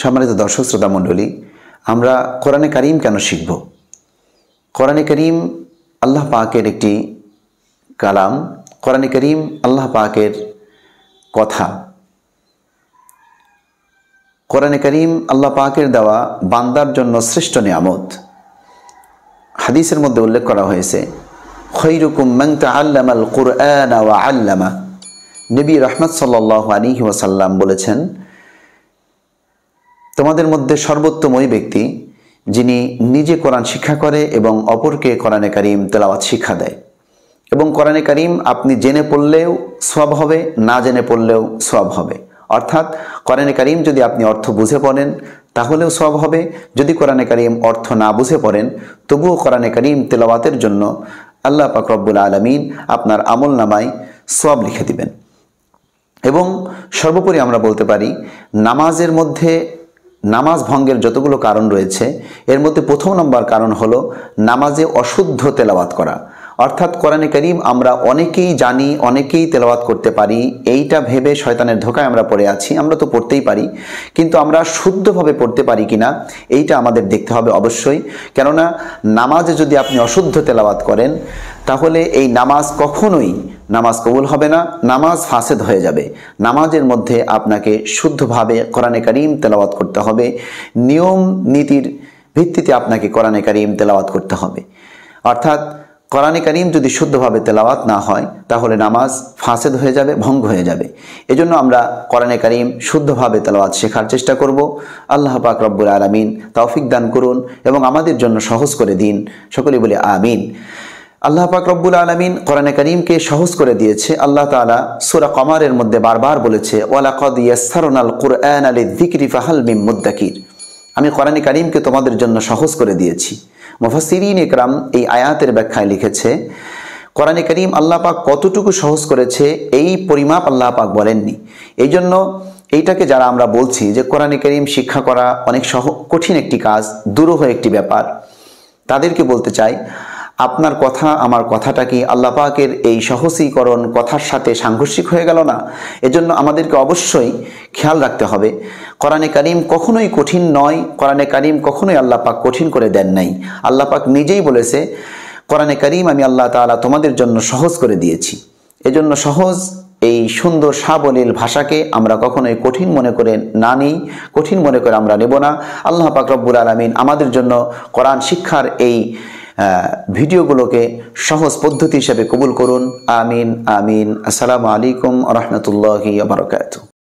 সম্মানিত দর্শক শ্রোতা মণ্ডলী আমরা কোরআনে করিম কেন শিখব কোরআনে করিম আল্লাহ পাকের একটি কালাম কোরআনে করিম আল্লাহ পাকের কথা কোরআনে করিম আল্লাহ পাকের দেওয়া বান্দার জন্য শ্রেষ্ঠ নিয়ামত হাদিসের মধ্যে উল্লেখ করা হয়েছে খৈরুকুম মংতা আল্লামাল কুরআনা ওয়া আল্লামা নবী রহমত সাল্লাহ আলী ওয়াসাল্লাম বলেছেন তোমাদের মধ্যে সর্বোত্তম ওই ব্যক্তি যিনি নিজে কোরআন শিক্ষা করে এবং অপরকে কোরআনে কারিম তেলাওয়াত শিক্ষা দেয় এবং কোরআনে কারিম আপনি জেনে পড়লেও সব হবে না জেনে পড়লেও সব হবে অর্থাৎ কোরআনে কারিম যদি আপনি অর্থ বুঝে পড়েন তাহলেও সব হবে যদি কোরআনে কারিম অর্থ না বুঝে পড়েন তবুও কোরআনে কারিম তেলাওয়াতের জন্য আল্লাহ পাকরব্বুল আলমিন আপনার আমল নামায় সব লিখে দিবেন এবং সর্বোপরি আমরা বলতে পারি নামাজের মধ্যে নামাজ ভঙ্গের যতগুলো কারণ রয়েছে এর মধ্যে প্রথম নম্বর কারণ হলো নামাজে অশুদ্ধ তেলাওয়াত করা অর্থাৎ কোরআনে করিম আমরা অনেকেই জানি অনেকেই তেলাওয়াত করতে পারি এইটা ভেবে শয়তানের ধোকায় আমরা পড়ে আছি আমরা তো পড়তেই পারি কিন্তু আমরা শুদ্ধভাবে পড়তে পারি কি না এইটা আমাদের দেখতে হবে অবশ্যই কেননা নামাজে যদি আপনি অশুদ্ধ তেলাওয়াত করেন তাহলে এই নামাজ কখনোই নামাজ কবুল হবে না নামাজ ফাসেদ হয়ে যাবে নামাজের মধ্যে আপনাকে শুদ্ধভাবে কোরআনে করিম তেলাওয়াত করতে হবে নিয়ম নীতির ভিত্তিতে আপনাকে কোরআনে করিম তেলাওয়াত করতে হবে অর্থাৎ কোরআনে করিম যদি শুদ্ধভাবে তেলাওয়াত না হয় তাহলে নামাজ ফাঁসেদ হয়ে যাবে ভঙ্গ হয়ে যাবে এজন্য আমরা কোরআনে করিম শুদ্ধভাবে তেলাওয়াত শেখার চেষ্টা করব আল্লাহ পাক রব্বুল আলমিন তৌফিক দান করুন এবং আমাদের জন্য সহজ করে দিন সকলে বলে আমিন আল্লাহ পাক রব্বুল আলমিন কোরআনে করিমকে সহজ করে দিয়েছে আল্লাহ তালা সুরা কমারের মধ্যে বারবার বলেছে ওয়ালাকদ ইয়াসারুনাল কুরআন আলী দিকরি ফাহাল মিম মুদ্দাকির আমি কোরআনে করিমকে তোমাদের জন্য সহজ করে দিয়েছি মুফাসিরিন একরাম এই আয়াতের ব্যাখ্যায় লিখেছে কোরআনে করিম আল্লাহ পাক কতটুকু সহজ করেছে এই পরিমাপ আল্লাহ পাক বলেননি এই জন্য এইটাকে যারা আমরা বলছি যে কোরআনে করিম শিক্ষা করা অনেক সহ কঠিন একটি কাজ দূরহ একটি ব্যাপার তাদেরকে বলতে চাই আপনার কথা আমার কথাটা কি আল্লাহ পাকের এই সহসীকরণ কথার সাথে সাংঘর্ষিক হয়ে গেল না এজন্য আমাদেরকে অবশ্যই খেয়াল রাখতে হবে কোরআনে কারিম কখনোই কঠিন নয় কোরআনে কারিম কখনোই আল্লাহ পাক কঠিন করে দেন নাই আল্লাহ পাক নিজেই বলেছে কোরআনে কারিম আমি আল্লাহ তালা তোমাদের জন্য সহজ করে দিয়েছি এজন্য সহজ এই সুন্দর সাবলীল ভাষাকে আমরা কখনোই কঠিন মনে করে না নিই কঠিন মনে করে আমরা নেব না আল্লাহ পাক রব্বুল আলমিন আমাদের জন্য কোরআন শিক্ষার এই ভিডিওগুলোকে সহজ পদ্ধতি হিসাবে কবুল করুন আমিন আমিন আসসালামু আলাইকুম রহমতুল্লাহি বারকাত